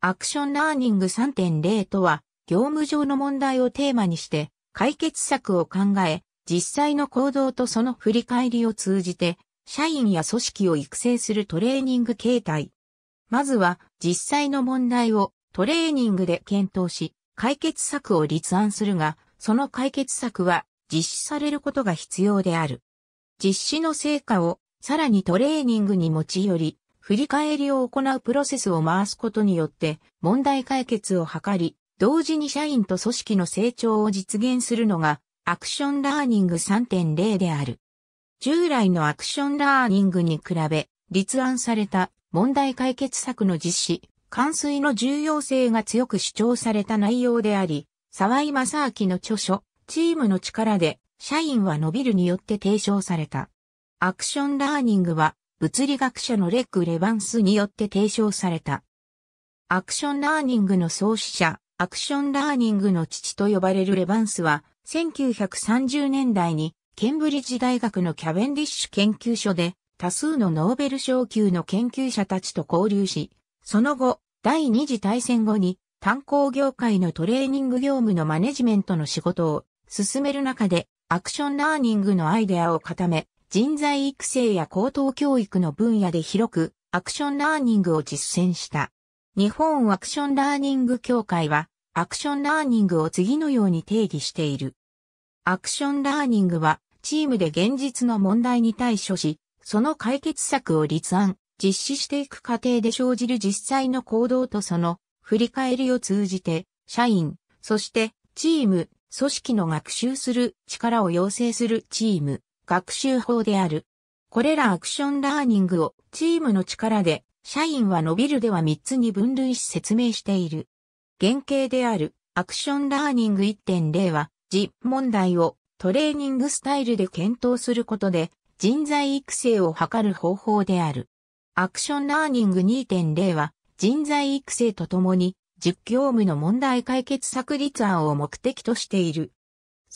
アクションラーニング3.0とは、業務上の問題をテーマにして、解決策を考え、実際の行動とその振り返りを通じて、社員や組織を育成するトレーニング形態。まずは、実際の問題をトレーニングで検討し、解決策を立案するが、その解決策は実施されることが必要である。実施の成果をさらにトレーニングに持ち寄り、振り返りを行うプロセスを回すことによって問題解決を図り、同時に社員と組織の成長を実現するのがアクションラーニング3.0である。従来のアクションラーニングに比べ立案された問題解決策の実施、完遂の重要性が強く主張された内容であり、沢井正明の著書、チームの力で社員は伸びるによって提唱された。アクションラーニングは物理学者のレッグ・レバンスによって提唱された。アクションラーニングの創始者、アクションラーニングの父と呼ばれるレバンスは、1930年代にケンブリッジ大学のキャベンディッシュ研究所で多数のノーベル賞級の研究者たちと交流し、その後、第二次大戦後に炭鉱業界のトレーニング業務のマネジメントの仕事を進める中でアクションラーニングのアイデアを固め、人材育成や高等教育の分野で広くアクションラーニングを実践した。日本アクションラーニング協会は、アクションラーニングを次のように定義している。アクションラーニングは、チームで現実の問題に対処し、その解決策を立案、実施していく過程で生じる実際の行動とその振り返りを通じて、社員、そしてチーム、組織の学習する力を養成するチーム、学習法である。これらアクションラーニングをチームの力で社員は伸びるでは3つに分類し説明している。原型であるアクションラーニング1.0は、実問題をトレーニングスタイルで検討することで人材育成を図る方法である。アクションラーニング2.0は人材育成とともに実業務の問題解決策立案を目的としている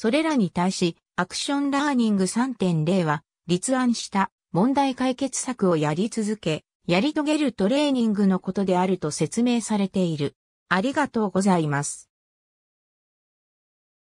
それらに対し、アクションラーニング3.0は、立案した問題解決策をやり続け、やり遂げるトレーニングのことであると説明されている。ありがとうございます。